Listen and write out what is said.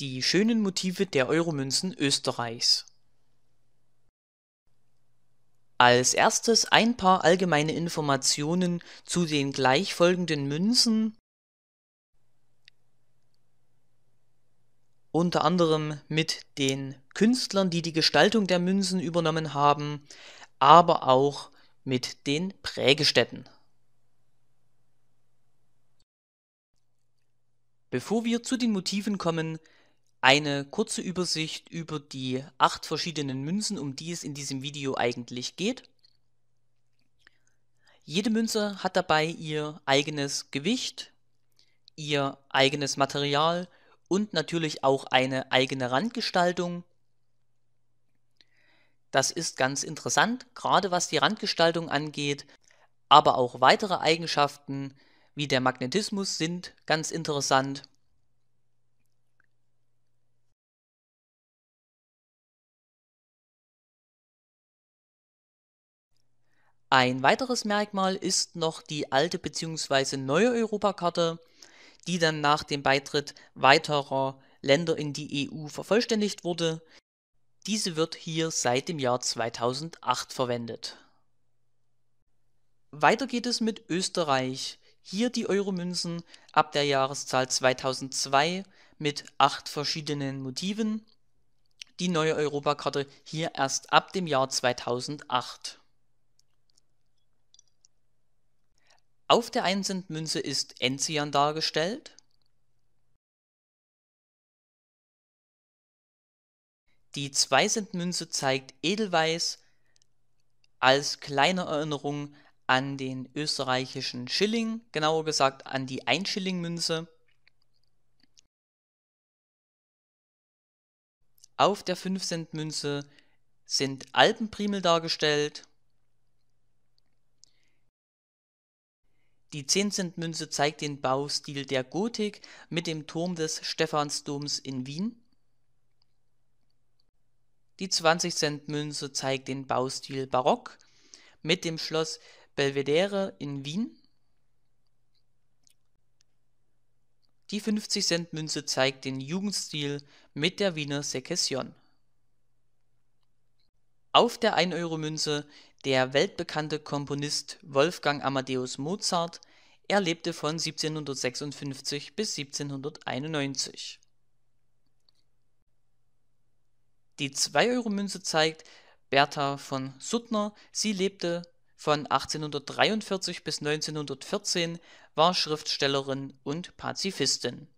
Die schönen Motive der Euromünzen Österreichs Als erstes ein paar allgemeine Informationen zu den gleichfolgenden Münzen, unter anderem mit den Künstlern, die die Gestaltung der Münzen übernommen haben, aber auch mit den Prägestätten. Bevor wir zu den Motiven kommen, eine kurze Übersicht über die acht verschiedenen Münzen, um die es in diesem Video eigentlich geht. Jede Münze hat dabei ihr eigenes Gewicht, ihr eigenes Material und natürlich auch eine eigene Randgestaltung. Das ist ganz interessant, gerade was die Randgestaltung angeht, aber auch weitere Eigenschaften wie der Magnetismus sind ganz interessant. Ein weiteres Merkmal ist noch die alte bzw. neue Europakarte, die dann nach dem Beitritt weiterer Länder in die EU vervollständigt wurde. Diese wird hier seit dem Jahr 2008 verwendet. Weiter geht es mit Österreich. Hier die Euro-Münzen ab der Jahreszahl 2002 mit acht verschiedenen Motiven. Die neue Europakarte hier erst ab dem Jahr 2008. Auf der Einsendmünze ist Enzian dargestellt. Die Zweisendmünze zeigt Edelweiß als kleine Erinnerung an den österreichischen Schilling, genauer gesagt an die Einschillingmünze. Auf der 5 Cent Münze sind Alpenprimel dargestellt. Die 10 Cent Münze zeigt den Baustil der Gotik mit dem Turm des Stephansdoms in Wien. Die 20-Cent-Münze zeigt den Baustil Barock mit dem Schloss Belvedere in Wien. Die 50-Cent-Münze zeigt den Jugendstil mit der Wiener Sekession. Auf der 1-Euro-Münze der weltbekannte Komponist Wolfgang Amadeus Mozart, er lebte von 1756 bis 1791. Die 2-Euro-Münze zeigt Bertha von Suttner. Sie lebte von 1843 bis 1914, war Schriftstellerin und Pazifistin